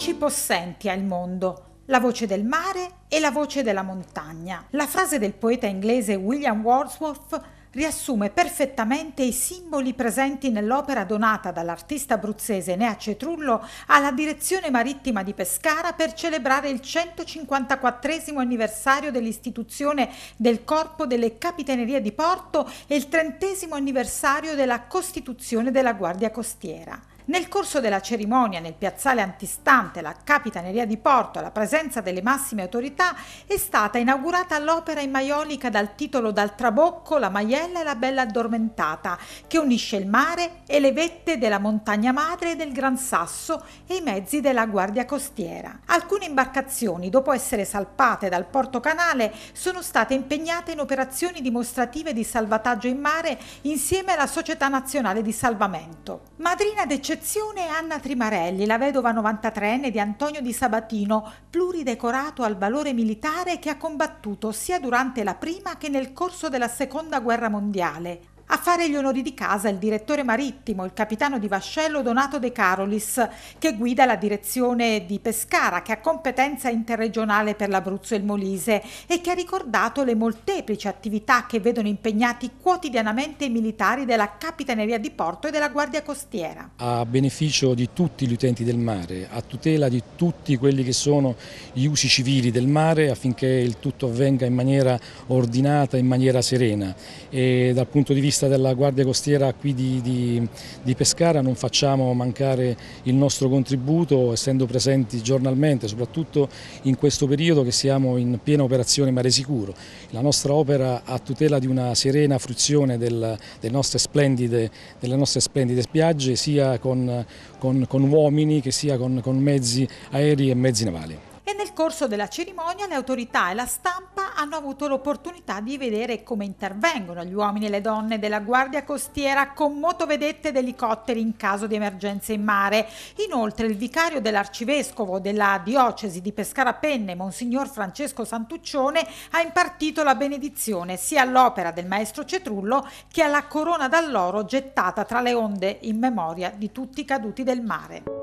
voci possenti al mondo, la voce del mare e la voce della montagna. La frase del poeta inglese William Wordsworth riassume perfettamente i simboli presenti nell'opera donata dall'artista abruzzese Nea Cetrullo alla Direzione Marittima di Pescara per celebrare il 154 anniversario dell'istituzione del Corpo delle Capitanerie di Porto e il 30 anniversario della costituzione della Guardia Costiera. Nel corso della cerimonia nel piazzale antistante la Capitaneria di Porto alla presenza delle massime autorità è stata inaugurata l'opera in maiolica dal titolo Dal Trabocco, la Maiella e la Bella Addormentata, che unisce il mare e le vette della Montagna Madre e del Gran Sasso e i mezzi della Guardia Costiera. Alcune imbarcazioni, dopo essere salpate dal porto canale, sono state impegnate in operazioni dimostrative di salvataggio in mare insieme alla Società Nazionale di Salvamento. Madrina d'eccezione Associazione Anna Trimarelli, la vedova 93enne di Antonio di Sabatino, pluridecorato al valore militare che ha combattuto sia durante la prima che nel corso della seconda guerra mondiale fare gli onori di casa il direttore marittimo, il capitano di vascello Donato De Carolis, che guida la direzione di Pescara, che ha competenza interregionale per l'Abruzzo e il Molise e che ha ricordato le molteplici attività che vedono impegnati quotidianamente i militari della Capitaneria di Porto e della Guardia Costiera. A beneficio di tutti gli utenti del mare, a tutela di tutti quelli che sono gli usi civili del mare affinché il tutto avvenga in maniera ordinata, in maniera serena e dal punto di vista della Guardia Costiera qui di, di, di, Pescara non facciamo mancare il nostro contributo essendo presenti giornalmente, soprattutto in questo periodo che siamo in piena operazione Mare Sicuro. La nostra opera a tutela di una serena fruizione del, del nostre delle nostre splendide spiagge sia con, con, con uomini che sia con, con mezzi aerei e mezzi navali corso della cerimonia le autorità e la stampa hanno avuto l'opportunità di vedere come intervengono gli uomini e le donne della Guardia Costiera con motovedette ed elicotteri in caso di emergenza in mare. Inoltre il vicario dell'arcivescovo della diocesi di Pescara Penne, Monsignor Francesco Santuccione, ha impartito la benedizione sia all'opera del maestro Cetrullo che alla corona d'alloro gettata tra le onde in memoria di tutti i caduti del mare.